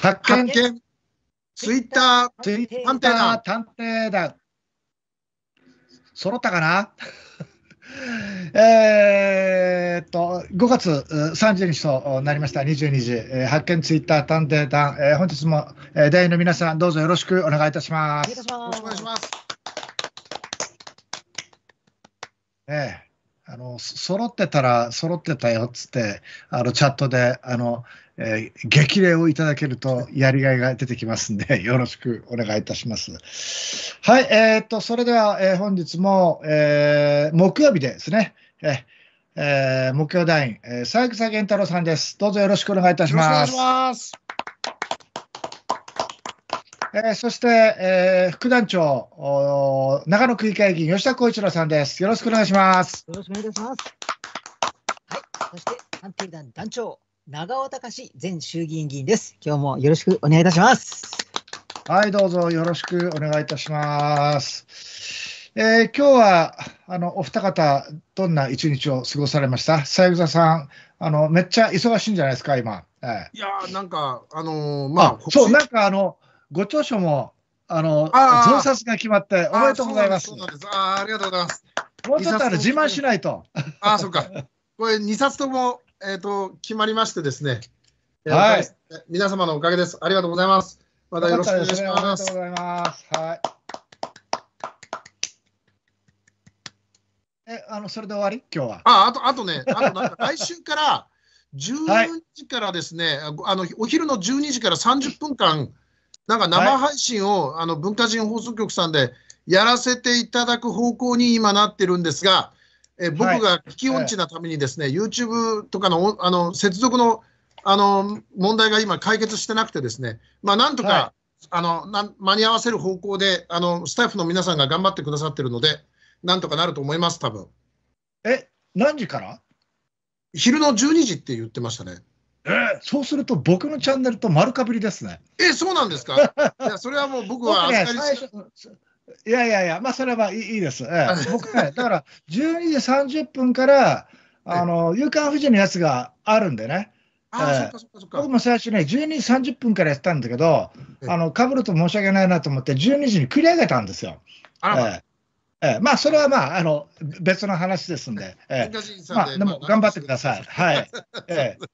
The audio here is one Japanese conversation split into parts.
発見犬ツイッター、ツイッター探偵団。探偵団。揃ったかな えっと、5月30日となりました、22時、えー、発見ツイッター探偵団、えー、本日も、えー、大員の皆さん、どうぞよろしくお願いいたします。よろしくお願いします。ええあの揃ってたら揃ってたよっつってあのチャットであの、えー、激励をいただけるとやりがいが出てきますんで よろしくお願いいたします。はい、えー、っとそれでは、えー、本日も、えー、木曜日ですね、えーえー、木曜団員、えー、佐伯健太郎さんです。どうぞよろしくお願いいたします。お願いしますえー、そして、えー、副団長、長野区議会議員、吉田浩一郎さんです。よろしくお願いします。よろしくお願いします。はい、そして、判定団団長、長尾隆前衆議院議員です。今日もよろしくお願いいたします。はい、どうぞよろしくお願いいたします。えー、今日はあのお二方、どんな一日を過ごされました三枝さんあの、めっちゃ忙しいんじゃないですか、今。えー、いやなんか、あのー、まあそう、なんかあの、ご著書も、あの、あ増刷が決まって、おめでとうございます。あありがとうございます。もうちょっとあ自慢しないと。ああ、そうか。これ、2冊とも、えっ、ー、と、決まりましてですね。はい。皆様のおかげです。ありがとうございます。またよろしくお願いします。ありがとうございます。はい。え、あの、それで終わり今日は。あ、あと、あとね、あとなんか来週から、12 時からですね、はい、あのお昼の12時から30分間、なんか生配信を、はい、あの文化人放送局さんでやらせていただく方向に今なってるんですが、え僕が聞き音痴なためにですね、はい、YouTube とかのあの接続のあの問題が今解決してなくてですね、まあ、なんとか、はい、あの間に合わせる方向であのスタッフの皆さんが頑張ってくださってるのでなんとかなると思います多分え何時から昼の12時って言ってましたねえー、そうすると僕のチャンネルと丸かぶりですね。えー、そうなんですか いやそれはもう僕は僕、ね、いやいやいや、まあそれはいいです。えー、僕ね、だから12時30分からあの夕刊フジのやつがあるんでね。僕も最初ね、12時30分からやったんだけど、あのかぶると申し訳ないなと思って、12時に繰り上げたんですよ。あええまあ、それはまああの別の話ですんで、えまあ、でも頑張ってください。はい ええ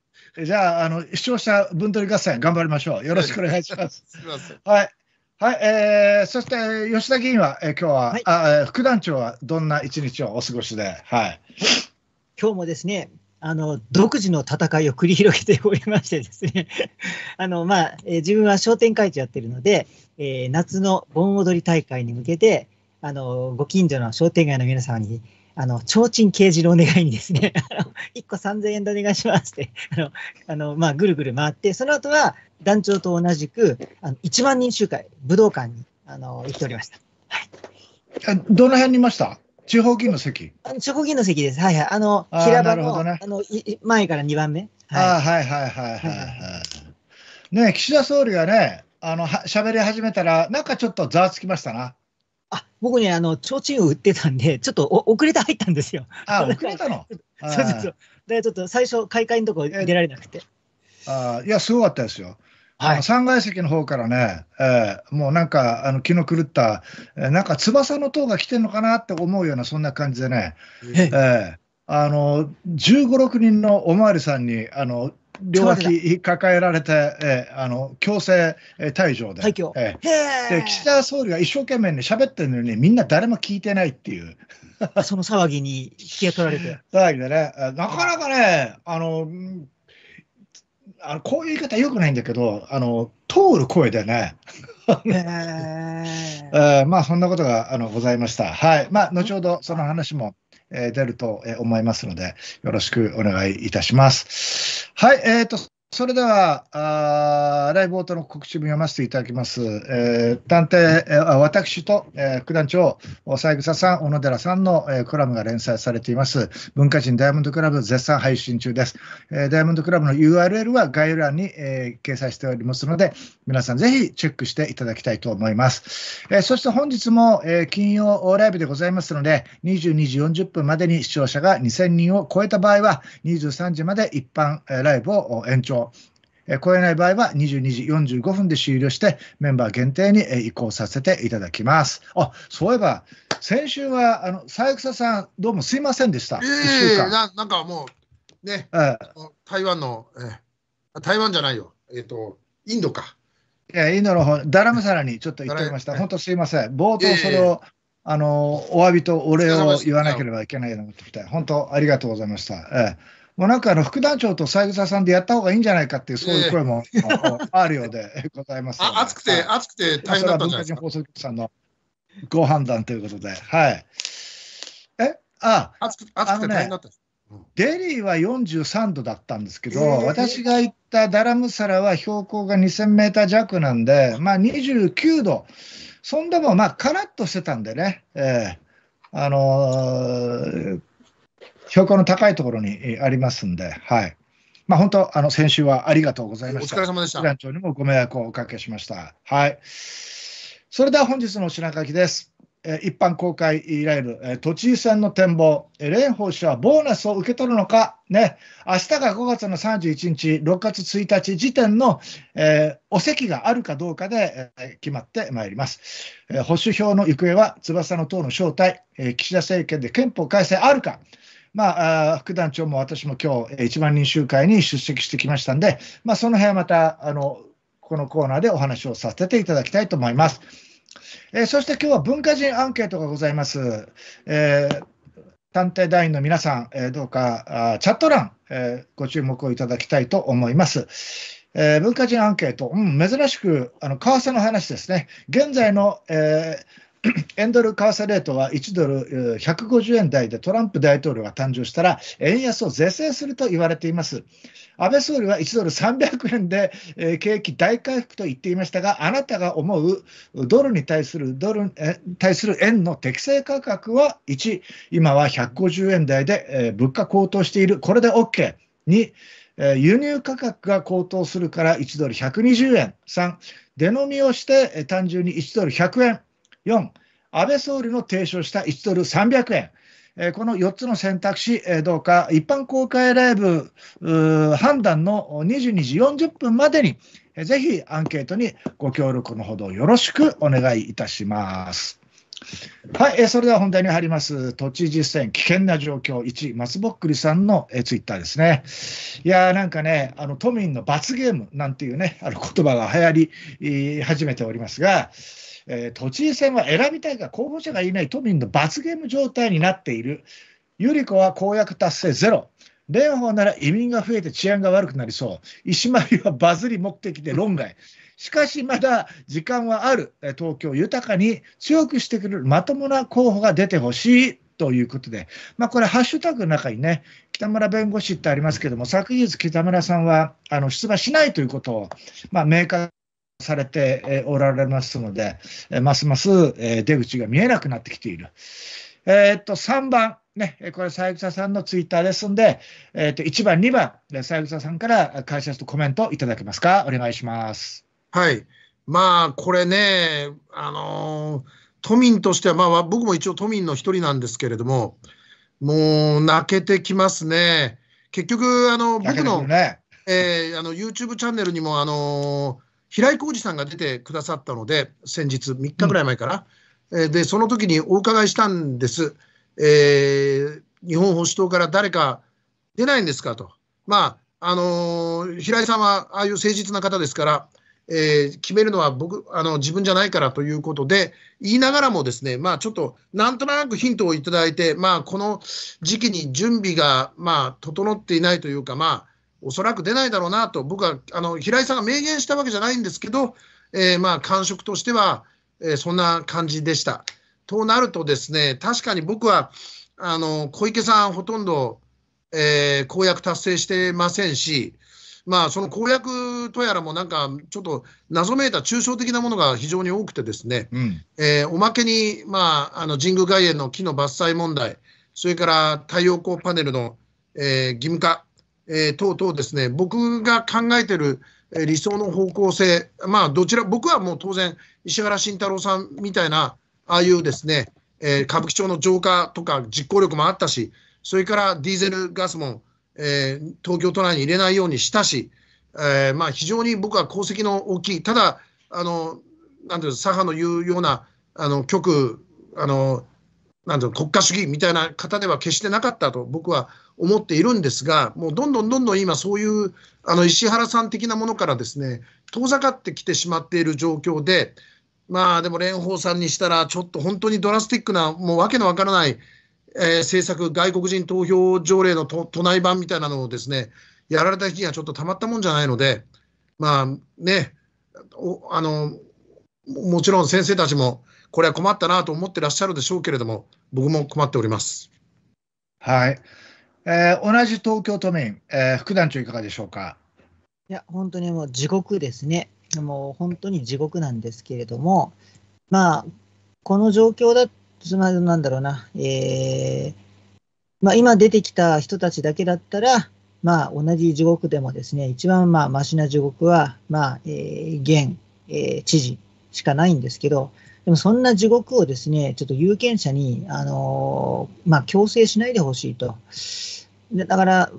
じゃあ、あの、視聴者分取り合戦頑張りましょう。よろしくお願いします。はい。はい、えー、そして吉田議員は、えー、今日は、はい、あ副団長はどんな一日をお過ごしで、はい、今日もですねあの独自の戦いを繰り広げておりましてですね あの、まあえー、自分は商店会長やってるので、えー、夏の盆踊り大会に向けてあのご近所の商店街の皆様にあの、提灯掲示のお願いにですね、あの、1個3000円でお願いしますって、あの、あの、まあ、ぐるぐる回って、その後は団長と同じく、あの、1万人集会、武道館に、あの、行っておりました。はい。どの辺にいました地方議員の席地方議員の席です。はいはい。あの、平場の、ね、あのい前から2番目。はい、あはいはいはいはいはい。ね岸田総理がね、あの、しゃべり始めたら、なんかちょっとざわつきましたな。あ僕ね、あの提灯を売ってたんで、ちょっと遅れて入ったんですよ。あ 遅れたの そうそうそう。で、ちょっと最初、開会のとこ出られなくて。あいや、すごかったですよ。はい、3階席の方からね、えー、もうなんかあの気の狂った、えー、なんか翼の塔が来てるのかなって思うような、そんな感じでね、えー、あの15、6人のお巡りさんにあの両脇抱えられて、えー、あの強制退場で退去、えー、で岸田総理が一生懸命に喋ってるのにみんな誰も聞いてないっていう。その騒ぎに引き取られて。騒ぎでね、なかなかね、あの、あのこういう言い方よくないんだけど、あの通る声でね。えー、まあそんなことがあのございました。はい。まあ後ほどその話も。え出ると思いますので、よろしくお願いいたします。はい、えっ、ー、と、それではあ、ライブオートの告知文読ませていただきます。えー、探偵、えー、私と、えー、副団長、三枝さん、小野寺さんの、えー、コラムが連載されています、文化人ダイヤモンドクラブ絶賛配信中です。えー、ダイヤモンドクラブの URL は概要欄に、えー、掲載しておりますので、皆さんぜひチェックしていただきたいと思います。えー、そして本日も、えー、金曜ライブでございますので、22時40分までに視聴者が2000人を超えた場合は、23時まで一般、えー、ライブを延長長。超えない場合は22時45分で終了してメンバー限定に移行させていただきます。あそういえば先週はあの佐草さんどうもすいませんでした。ええー、ななんかもうね、えー、台湾の、えー、台湾じゃないよえっ、ー、とインドか。いやインドの方ダラムサラにちょっと行っておりました。本当すいません。冒頭それを、えー、あのお詫びとお礼を言わなければいけないと思ってきて、本当ありがとうございました。えーもうなんかあの副団長と三枝さんでやった方がいいんじゃないかっていう、そういう声もあるようで ございます、ね、暑くて、暑くて大変だったんじゃないですか。文化人放送局さんのご判断ということで、はい。え、あ、暑く暑くて大変だった、ね、デリーは43度だったんですけど、えー、私が行ったダラムサラは標高が2000メーター弱なんで、まあ29度、そんでもまあカラッとしてたんでね、えー、あのー標高の高いところにありますんで、はい。まあ、本当、あの、先週はありがとうございました。お疲れ様でした。団長にもご迷惑をおかけしました。はい。それでは本日の品書きです。え一般公開い以来都知事選の展望、え蓮舫氏はボーナスを受け取るのか、ね、明日が5月の31日、6月1日時点の、えー、お席があるかどうかで、えー、決まってまいります。えー、保守票の行方は翼の党の正体、えー、岸田政権で憲法改正あるか、まあ、副団長も私も今日、1万人集会に出席してきましたんで、まあ、その辺はまた、あの、このコーナーでお話をさせていただきたいと思います。えー、そして今日は文化人アンケートがございます。えー、探偵団員の皆さん、えー、どうかチャット欄、えー、ご注目をいただきたいと思います。え文化人アンケート、うん、珍しくあの為替の話ですね。現在の、えー 円ドル為替レートは1ドル150円台でトランプ大統領が誕生したら円安を是正すると言われています。安倍総理は1ドル300円で、え景気大回復と言っていましたが、あなたが思うドルに対するドル対する円の適正価格は1、今は150円台で、え物価高騰している、これで OK。2、え輸入価格が高騰するから1ドル120円。3、出飲みをして単純に1ドル100円。4、安倍総理の提唱した1ドル300円。えこの4つの選択肢、えどうか一般公開ライブ判断の22時40分までに、えぜひアンケートにご協力のほどよろしくお願いいたします。はい、えそれでは本題に入ります。都知事選、危険な状況1、松ぼっくりさんの、えツイッターですね。いやー、なんかね、あの都民の罰ゲームなんていうね、あの言葉が流行り始めておりますが、えー、都知事選は選びたいが候補者がいない都民の罰ゲーム状態になっている。百合子は公約達成ゼロ。蓮舫なら移民が増えて治安が悪くなりそう。石丸はバズり目的で論外。しかしまだ時間はある。東京を豊かに強くしてくれるまともな候補が出てほしい。ということで、まあ、これ、ハッシュタグの中にね、北村弁護士ってありますけども、昨日、北村さんはあの出馬しないということを、まあ、明確されておられますので、ますます出口が見えなくなってきている。えー、っと、3番、ね、これ、三枝さんのツイッターですんで、えー、っと1番、2番、三枝さんから解説とコメントいただけますか、お願いします。はい、まあ、これね、あのー、都民としては、まあ、僕も一応都民の一人なんですけれども、もう泣けてきますね。結局、あの僕のね、えー、あの YouTube チャンネルにも、あの平井浩二さんが出てくださったので、先日、3日ぐらい前から、うん、えでその時にお伺いしたんです、えー、日本保守党から誰か出ないんですかと、まああのー、平井さんはああいう誠実な方ですから、えー、決めるのは僕あの自分じゃないからということで言いながらもですね、まあ、ちょっとなんとなくヒントをいただいて、まあ、この時期に準備が、まあ、整っていないというか、まあおそらく出ないだろうなと、僕はあの平井さんが明言したわけじゃないんですけど、えー、まあ感触としては、えー、そんな感じでした。となるとですね、確かに僕はあの小池さん、ほとんど、えー、公約達成してませんし、まあ、その公約とやらもなんかちょっと謎めいた抽象的なものが非常に多くてですね、うん、えー、おまけに、まあ、あの神宮外苑の木の伐採問題、それから太陽光パネルの、えー、義務化、えー、とうですね、僕が考えてる理想の方向性、まあ、どちら、僕はもう当然、石原慎太郎さんみたいな、ああいうですね、えー、歌舞伎町の浄化とか実行力もあったし、それからディーゼルガスも、えー、東京都内に入れないようにしたし、えー、まあ、非常に僕は功績の大きい、ただ、あの、なんていう左派の言うような、あの、極、あの、なんていう国家主義みたいな方では決してなかったと、僕は思っているんですが、もうどんどんどんどん今、そういうあの石原さん的なものからですね遠ざかってきてしまっている状況で、まあでも蓮舫さんにしたら、ちょっと本当にドラスティックな、もうわけのわからない、えー、政策、外国人投票条例の都内版みたいなのをですねやられた日がちょっとたまったもんじゃないので、まあね、あのもちろん先生たちも、これは困ったなと思ってらっしゃるでしょうけれども、僕も困っております。はいえー、同じ東京都民、えー、副団長いかがでしょうか。いや、本当にもう地獄ですね。もう本当に地獄なんですけれども、まあ、この状況だつまりなんだろうな、えー、まあ、今出てきた人たちだけだったら、まあ、同じ地獄でもですね、一番まあマシな地獄は、まあえー、現、えー、知事しかないんですけど、でもそんな地獄をですね、ちょっと有権者に、あのー、まあ、強制しないでほしいと。だから、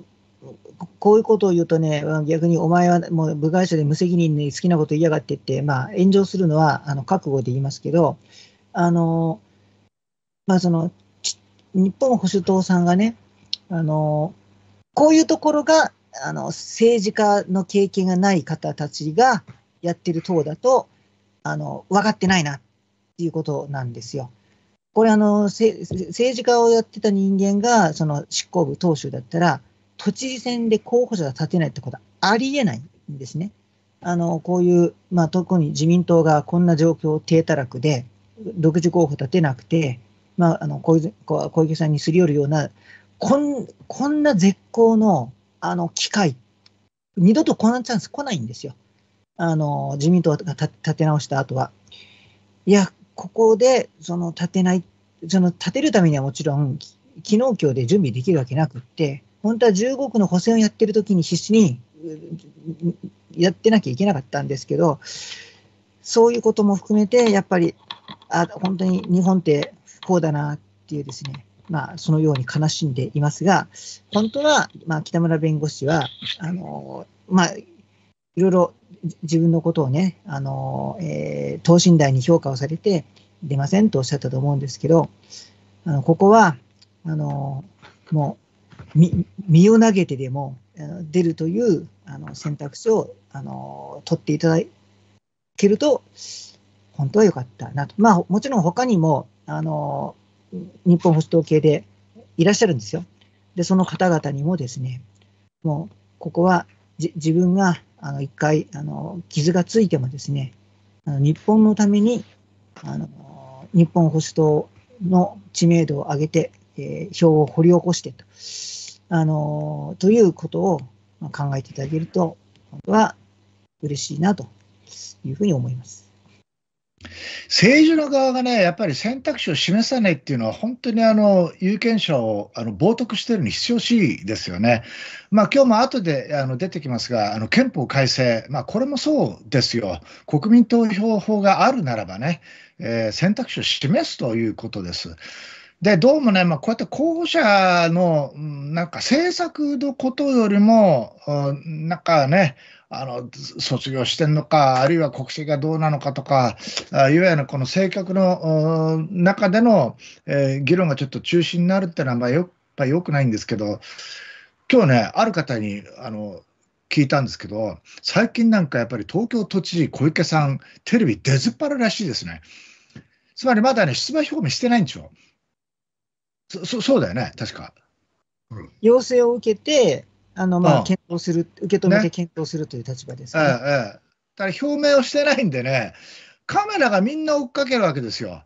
こういうことを言うとね、逆にお前はもう部外者で無責任に好きなこと言いやがってって、まあ、炎上するのはあの覚悟で言いますけど、あのまあ、その日本保守党さんがね、あのこういうところがあの政治家の経験がない方たちがやってる党だとあの分かってないなっていうことなんですよ。これあの、政治家をやってた人間が、その執行部、党首だったら、都知事選で候補者が立てないってことはありえないんですね。あの、こういう、まあ、特に自民党がこんな状況を低たらくで、独自候補立てなくて、まあ、あの小小池さんにすり寄るような、こんこんな絶好のあの機会、二度とこんなチャンス来ないんですよ。あの自民党が立て直した後は。いや、ここで、その立てない、その立てるためにはもちろん、昨日今日で準備できるわけなくって、本当は15区の補選をやってる時に必死にやってなきゃいけなかったんですけど、そういうことも含めて、やっぱり、あ本当に日本って不幸だなっていうですね、まあ、そのように悲しんでいますが、本当は、まあ、北村弁護士は、あのまあ、いろいろ自分のことをね、あの、えー、等身大に評価をされて、出ませんとおっしゃったと思うんですけど、あのここは、あの、もう、身を投げてでも出るというあの選択肢をあの取っていただけると、本当は良かったなと。まあ、もちろん他にも、あの、日本保守党系でいらっしゃるんですよ。で、その方々にもですね、もう、ここは自分があの、一回、あの、傷がついてもですね、あの日本のために、あの、日本保守党の知名度を上げて、えー、票を掘り起こしてと、あの、ということを考えていただけると、本当は嬉しいなというふうに思います。政治の側がね、やっぱり選択肢を示さないっていうのは、本当にあの有権者をあの冒涜しているに必要しいですよね。まあ今日も後であの出てきますが、あの憲法改正、まあ、これもそうですよ、国民投票法があるならばね、えー、選択肢を示すということです。で、どうもね、まあ、こうやって候補者の、なんか政策のことよりも、なんかね、あの卒業してんのか、あるいは国籍がどうなのかとか、いわゆるこの性格の中での、えー、議論がちょっと中心になるっていうのは、まあ、やっぱよくないんですけど、今日ね、ある方にあの聞いたんですけど、最近なんかやっぱり東京都知事、小池さん、テレビ出ずっぱららしいですね。つまりまだね、出馬表明してないんでしょ。そそうだよね、確か。うん、要請を受けて、あの、まあ、検討する、受け止めて検討するという立場ですね、ねええだから表明をしてないんでね、カメラがみんな追っかけるわけですよ。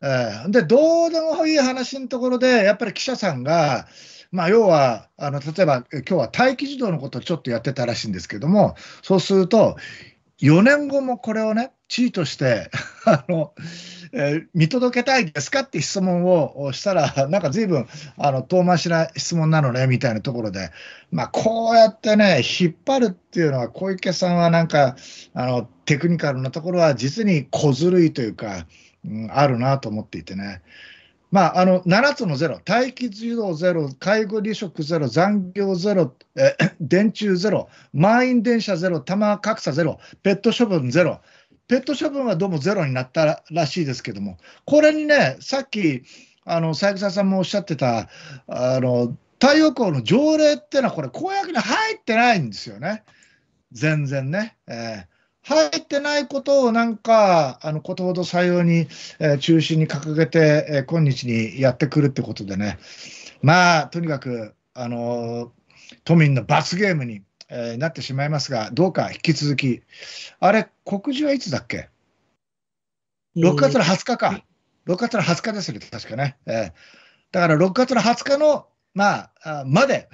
ええ、で、どうでもいい話のところで、やっぱり記者さんが、まあ、要はあの例えば今日は待機児童のことをちょっとやってたらしいんですけども、そうすると、4年後もこれをね、地位として あの、えー、見届けたいですかって質問をしたら、なんかずいあの遠回しな質問なのねみたいなところで、まあ、こうやってね、引っ張るっていうのは、小池さんはなんかあの、テクニカルなところは実に小ずるいというか、うん、あるなと思っていてね。まあ、あの7つのゼロ、待機児童ゼロ、介護離職ゼロ、残業ゼロ、え 電柱ゼロ、満員電車ゼロ、玉格差ゼロ、ペット処分ゼロ、ペット処分はどうもゼロになったらしいですけども、これにね、さっき、あの三枝さんもおっしゃってた、あの太陽光の条例っていうのは、これ、公約に入ってないんですよね、全然ね。えー、入ってないことをなんか、あの、ことほど採用に、えー、中心に掲げて、えー、今日にやってくるってことでね。まあ、とにかく、あのー、都民の罰ゲームに、えー、なってしまいますが、どうか引き続き。あれ、告示はいつだっけ ?6 月の20日か。6月の20日ですよね、確かね。えー、だから6月の20日の、まあ、あまで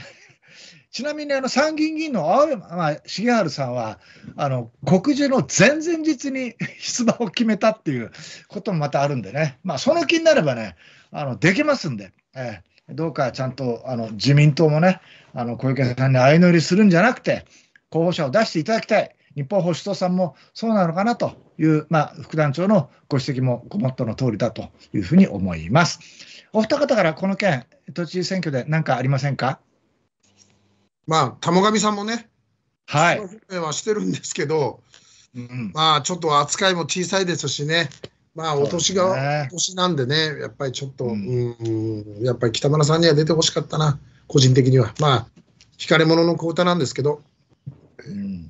ちなみにあの参議院議員の青山、まあ、重治さんは、あの告示の前々日に出馬を決めたっていうこともまたあるんでね、まあ、その気になればね、あのできますんで、えー、どうかちゃんとあの自民党もね、あの小池さんに相乗りするんじゃなくて、候補者を出していただきたい、日本保守党さんもそうなのかなという、まあ、副団長のご指摘もごもっとの通りだというふうに思います。お二方からこの件、都知事選挙で何かありませんか。まあ、玉上さんもね、はい。はしてるんですけど、うん、まあ、ちょっと扱いも小さいですしね、まあ、お年が、ね、お年なんでね、やっぱりちょっと、うん、うんやっぱり北村さんには出てほしかったな、個人的には。まあ、惹かれ者の小歌なんですけど。うん、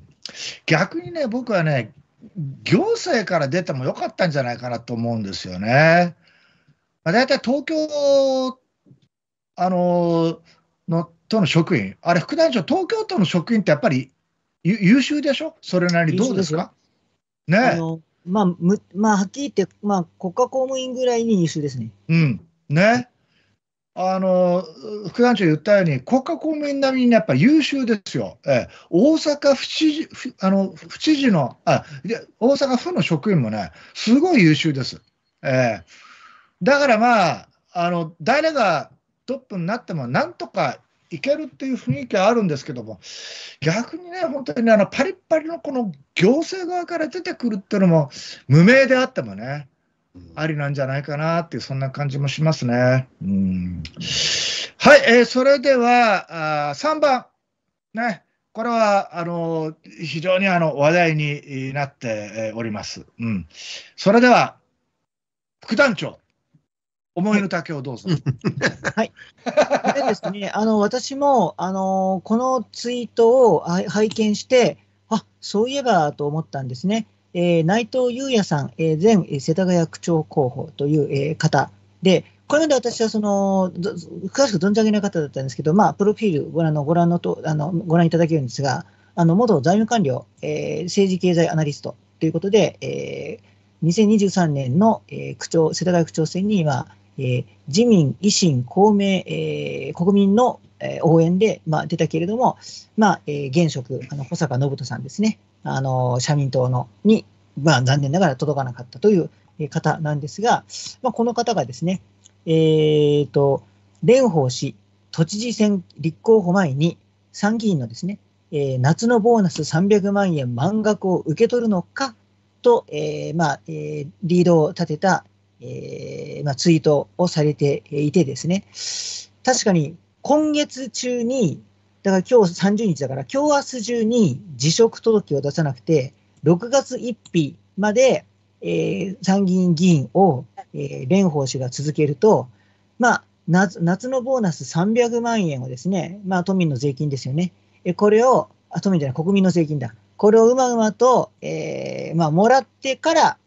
逆にね、僕はね、行政から出てもよかったんじゃないかなと思うんですよね。まあ、大体東京、あのの都の職員、あれ、副団長、東京都の職員ってやっぱり優秀でしょ、それなり、どうですかねまあむまあ、はっきり言って、まあ、国家公務員ぐらいに優秀ですね。うん、ねあの副団長言ったように、国家公務員並みにやっぱり優秀ですよ、ええ、大阪府知事あの府知事のあ、大阪府の職員もね、すごい優秀です。ええ、だからまあ、あの誰がトップになっても、なんとかいけるっていう雰囲気はあるんですけども、逆にね、本当にあのパリッパリのこの行政側から出てくるっていうのも、無名であってもね、ありなんじゃないかなっていう、そんな感じもしますね。うんはい、えー、それではあ3番、ね、これはあの非常にあの話題になっております。うん、それでは副団長思いの丈をどうぞ。はい。でですね、あの、私も、あの、このツイートを拝見して、あ、そういえばと思ったんですね。えー、内藤裕也さん、えー、前世田谷区長候補という、えー、方で、これまで私はその、詳しく存じ上げない方だったんですけど、まあ、プロフィールご覧の、ご覧のと、あの、ご覧いただけるんですが、あの、元財務官僚、えー、政治経済アナリストということで、えー、2023年の、えー、区長、世田谷区長選に今、えー、自民、維新、公明、えー、国民の、え応援で、まあ、出たけれども、まあえー、現職、あの保坂信人さんですね、あの社民党のに、まあ、残念ながら届かなかったという方なんですが、まあ、この方がですね、えーと、蓮舫氏、都知事選立候補前に、参議院のですね、えー、夏のボーナス300万円満額を受け取るのかと、えーまあえー、リードを立てた、えー、まあ、ツイートをされていてですね、確かに今月中に、だから今日30日だから、今日明日中に辞職届を出さなくて、6月1日まで、えー、参議院議員を、えー、蓮舫氏が続けると、まあ夏、夏のボーナス300万円をですね、まあ、都民の税金ですよね、えこれを、あ都民じゃない、国民の税金だ、これをうまうまと、えーまあ、もらってから、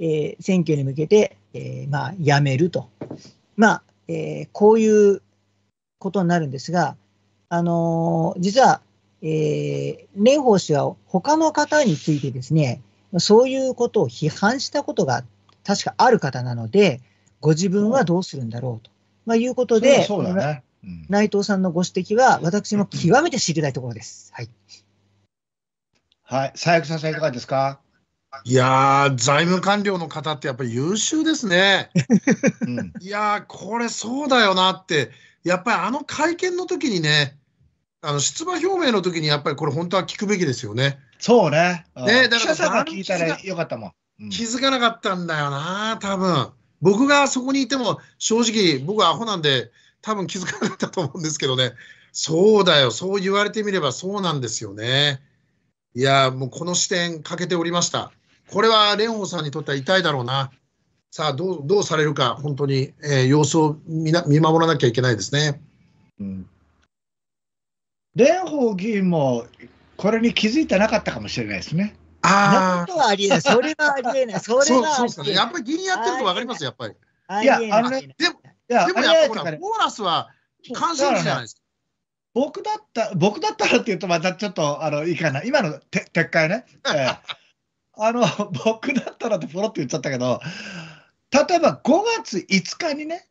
えー、選挙に向けてえー、まあ、やめると。まあ、えー、こういうことになるんですが、あのー、実は、えー、蓮舫氏は他の方についてですね、そういうことを批判したことが確かある方なので、ご自分はどうするんだろうと、まあ、いうことで、そうだね、内藤さんのご指摘は、私も極めて知りたいところです。はい。はい、佐伯先生、いかがですかいやー、財務官僚の方ってやっぱり優秀ですね。いやー、これそうだよなって、やっぱりあの会見の時にね、あの出馬表明の時にやっぱりこれ本当は聞くべきですよね。そうね。ねだからさ聞いたらよかったもん。気づかなかったんだよな、多分。僕がそこにいても正直僕はアホなんで多分気づかなかったと思うんですけどね。そうだよ、そう言われてみればそうなんですよね。いやもうこの視点欠けておりました。これは蓮舫さんにとっては痛いだろうな。さあどう、どうされるか、本当に、えー、様子を見な見守らなきゃいけないですね。うん、蓮舫議員も、これに気づいてなかったかもしれないですね。ああ。ありえない。それはありえない。それはありえない。ね。やっぱり議員やってると分かります、やっぱり。いや、あのね、でも、でもやっぱほら、ボーナスは関心じゃないですか。僕だった、僕だったらっていうと、またちょっと、あの、いいかな。今の撤回ね。えーあの、僕だったらってポロって言っちゃったけど、例えば5月5日にね、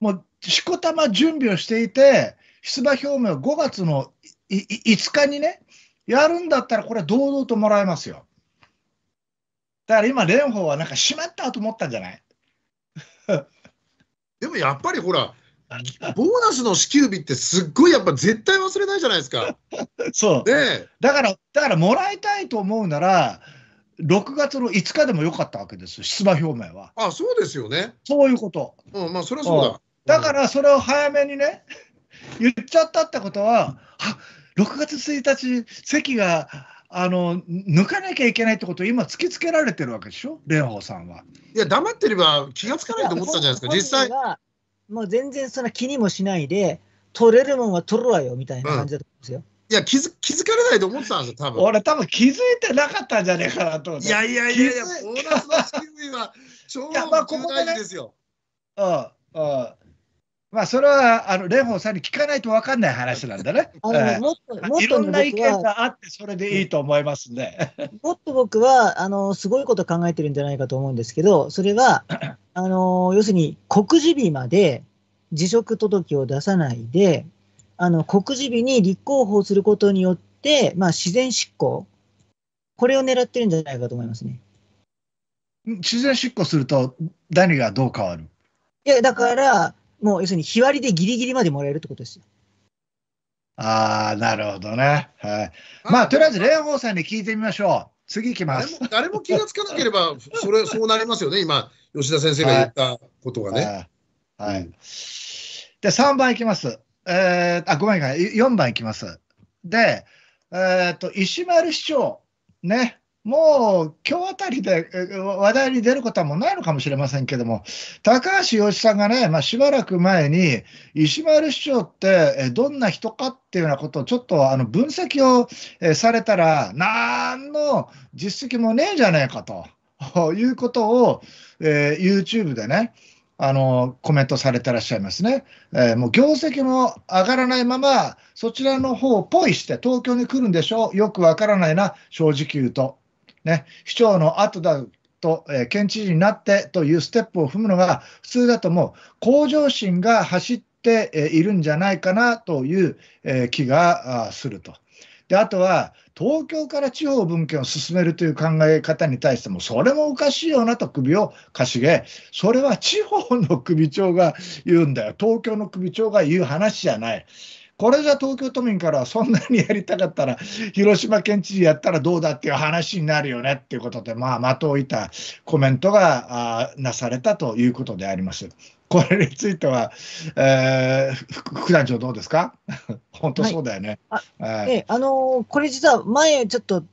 もうしこたま準備をしていて、出馬表明を5月の5日にね、やるんだったら、これ、堂々ともらえますよ。だから今、蓮舫はなんか、しまったと思ったんじゃない でもやっぱりほら、ボーナスの支給日ってすっごいやっぱ絶対忘れないじゃないですか。そう。ねだから、だからもらいたいと思うなら、6月の5日でもよかったわけです、出馬表明は。あそうですよね。そういうこと。うん、まあ、それはそうだ。だから、それを早めにね、言っちゃったってことは、あ6月1日、席があの抜かなきゃいけないってことを今、突きつけられてるわけでしょ、蓮舫さんは。いや、黙ってれば気がつかないと思ったんじゃないですか、実際、もう全然そんな気にもしないで、取れるもんは取るわよみたいな感じだったんですよ。うんいや気づ気づかれないと思ったんですよ、多分俺、多分気づいてなかったんじゃねえかなと思って。いやいやいやいや、ボーナスのシーズンは超大事ですよ。まあ、ね、まあ、それはあの蓮舫さんに聞かないと分かんない話なんだね。あの、もっともっといろんな意見があって、それでいいと思いますね。もっと僕はあのすごいこと考えてるんじゃないかと思うんですけど、それはあの要するに告示日まで辞職届を出さないで、あの告示日に立候補することによって、まあ、自然執行、これを狙ってるんじゃないかと思いますね。自然執行すると、何がどう変わるいや、だから、もう要するに日割りでぎりぎりまでもらえるってことですよ。ああ、なるほどね。はい。まあ、とりあえず、蓮舫さんに聞いてみましょう。次いきます。誰も誰も気がつかなければ、それ、そうなりますよね、今。吉田先生が言ったことがね。はい。はい、で、3番いきます。えー、あ、ごめんなさい。4番いきます。で、えっ、と、石丸市長、ね、もう今日あたりで話題に出ることはもうないのかもしれませんけども、高橋洋一さんがね、まあ、しばらく前に、石丸市長ってどんな人かっていうようなことをちょっとあの分析をされたら、なんの実績もねえじゃねえかと。ということを、えー、YouTube でね、あのコメントされてらっしゃいますね、えー、もう業績も上がらないまま、そちらの方をポイして、東京に来るんでしょう、よくわからないな、正直言うと、ね、市長の後だと、えー、県知事になってというステップを踏むのが普通だと、もう向上心が走っているんじゃないかなという、えー、気がすると。で、あとは、東京から地方分権を進めるという考え方に対しても、それもおかしいよなと首をかしげ、それは地方の首長が言うんだよ。東京の首長が言う話じゃない。これじゃ東京都民からはそんなにやりたかったら、広島県知事やったらどうだっていう話になるよねっていうことで、まあ、的を置いたコメントがなされたということであります。これについては、えー、副団長どうですか 本当そうだよね。はい、あのこれ実は前ちょっと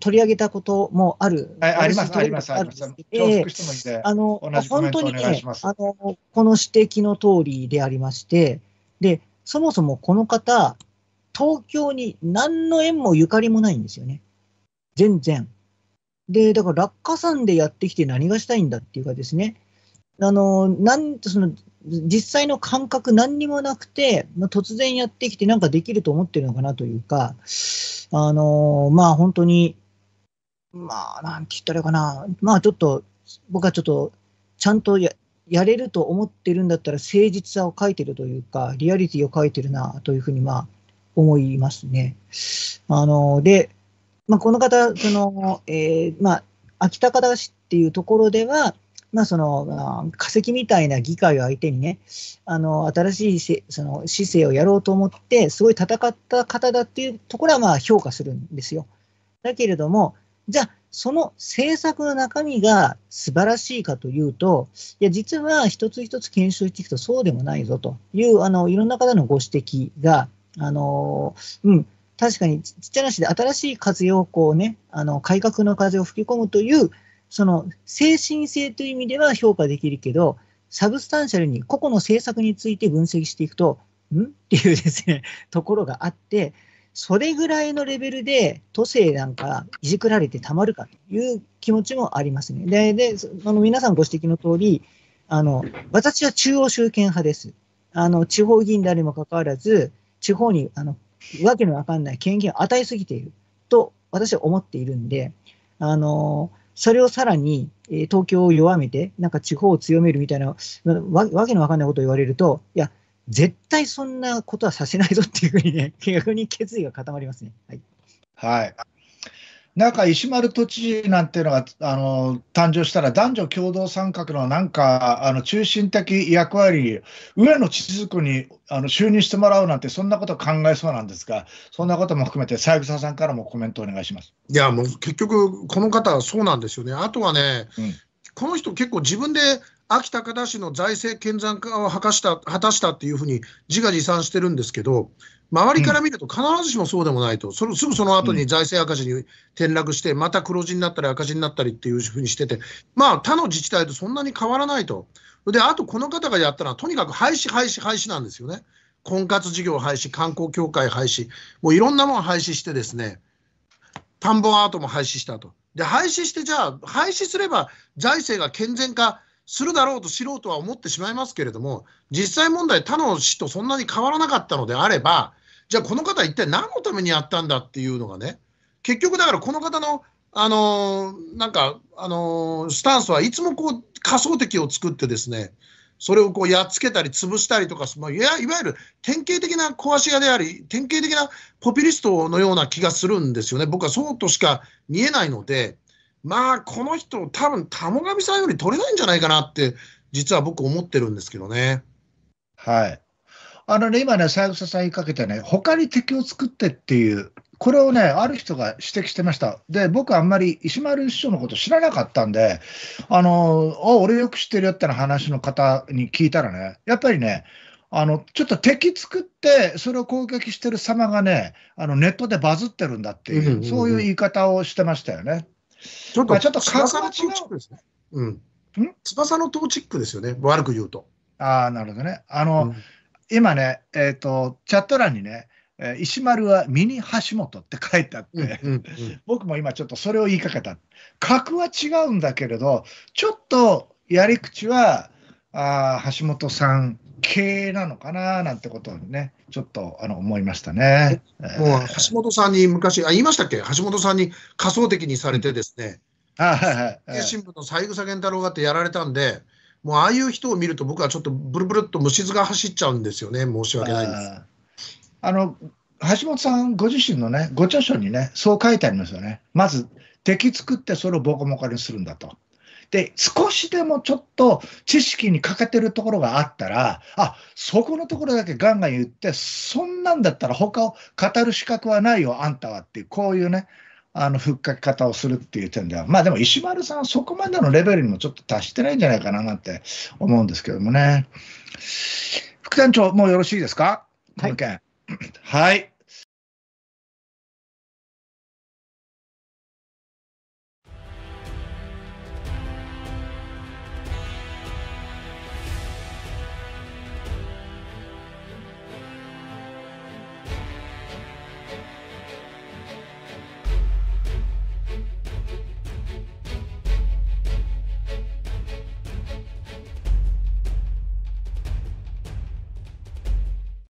取り上げたこともある。ああります、あります、あります。あの本当にねあの、この指摘の通りでありまして、で、そもそもこの方、東京に何の縁もゆかりもないんですよね。全然。で、だから落下山でやってきて何がしたいんだっていうかですね、あの、なんその、実際の感覚何にもなくて、まあ、突然やってきてなんかできると思ってるのかなというか、あの、まあ本当に、まあなんて言ったらいいかな、まあちょっと、僕はちょっと、ちゃんとややれると思ってるんだったら誠実さを書いてるというか、リアリティを書いてるなというふうにまあ思いますね。あの、で、まあこの方、その、えー、まあ、秋田方市っていうところでは、まあ、その化石みたいな議会を相手にね、あの新しいせその市政をやろうと思って、すごい戦った方だっていうところはまあ評価するんですよ。だけれども、じゃあ、その政策の中身が素晴らしいかというと、いや、実は一つ一つ検証していくとそうでもないぞという、あの、いろんな方のご指摘が、あの、うん、確かにちっちゃなしで新しい風をこうね、あの、改革の風を吹き込むというその精神性という意味では評価できるけど、サブスタンシャルに個々の政策について分析していくと、んっていうですね、ところがあって、それぐらいのレベルで都政なんかいじくられてたまるかという気持ちもありますね。で、であの皆さんご指摘の通り、あの私は中央集権派です。あの地方議員であるにもかかわらず、地方にあのわけのわかんない権限を与えすぎていると私は思っているんで、あのそれをさらに、え東京を弱めて、なんか地方を強めるみたいな、わわけのわかんないことを言われると、いや、絶対そんなことはさせないぞっていうふうにね、逆に決意が固まりますね。はい。はいなんか石丸都知事なんていうのがあの誕生したら男女共同参画のなんかあの中心的役割上野千鶴子にあの就任してもらうなんてそんなこと考えそうなんですがそんなことも含めて三枝さんからもコメントお願いしますいやもう結局この方はそうなんですよねあとはね、うん、この人結構自分で秋高田市の財政健全化を果たした果たしたっていうふうに自画自賛してるんですけど周りから見ると必ずしもそうでもないと、そのすぐその後に財政赤字に転落して、また黒字になったり赤字になったりっていうふうにしてて、まあ、他の自治体とそんなに変わらないと。で、あとこの方がやったのは、とにかく廃止、廃止、廃止なんですよね。婚活事業廃止、観光協会廃止、もういろんなもの廃止してですね、田んぼアートも廃止したと。で、廃止して、じゃあ、廃止すれば財政が健全化するだろうと素人は思ってしまいますけれども、実際問題、他の市とそんなに変わらなかったのであれば、じゃあこの方一体何のためにやったんだっていうのがね、結局だからこの方の、あのー、なんか、あのー、スタンスはいつもこう仮想敵を作ってですね、それをこうやっつけたり潰したりとか、まあ、いわゆる典型的な壊し屋であり、典型的なポピュリストのような気がするんですよね。僕はそうとしか見えないので、まあ、この人、多分玉神さんより取れないんじゃないかなって、実は僕思ってるんですけどね。はい。あのね、今ね、三枝さん言いかけてね、ほかに敵を作ってっていう、これをね、ある人が指摘してました。で、僕あんまり石丸師匠のこと知らなかったんで、あの、あ、俺よく知ってるよっての話の方に聞いたらね、やっぱりね、あの、ちょっと敵作って、それを攻撃してる様がね、あの、ネットでバズってるんだっていう、そういう言い方をしてましたよね。ちょっと、まあ、ちょっと翼のトーチックですね。うん。ん翼のトーチックですよね、悪く言うと。ああ、なるほどね。あの、うん今ね、えっ、ー、と、チャット欄にね、石丸はミニ橋本って書いてあって、うんうんうん、僕も今ちょっとそれを言いかけた。格は違うんだけれど、ちょっとやり口は、あ橋本さん系なのかななんてことにね、ちょっとあの思いましたね。もう橋本さんに昔、あ言いましたっけ、橋本さんに仮想的にされてですね、はいはいはい、新聞の三枝源太郎がってやられたんで、もうああいう人を見ると僕はちょっとブルブルっと虫唾が走っちゃうんですよね申し訳ないですあの橋本さんご自身のねご著書にねそう書いてありますよねまず敵作ってそれをボコボコにするんだと。で少しでもちょっと知識に欠けてるところがあったらあそこのところだけガンガン言ってそんなんだったら他を語る資格はないよあんたはっていうこういうねあの、ふっかけ方をするっていう点では、まあでも石丸さんそこまでのレベルにもちょっと達してないんじゃないかななんて思うんですけどもね。副店長、もうよろしいですかこの件。はい、はい